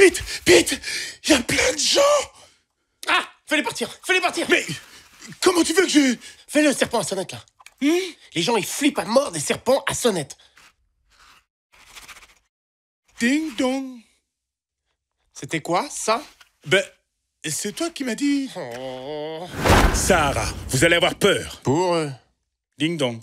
Pete, Pete, il y a plein de gens Ah, fais-les partir, fais-les partir Mais comment tu veux que je... Fais le serpent à sonnette, là. Hmm? les gens, ils flippent à mort des serpents à sonnette. Ding dong. C'était quoi, ça Ben, c'est toi qui m'as dit. Oh. Sarah, vous allez avoir peur. Pour... eux. Ding dong.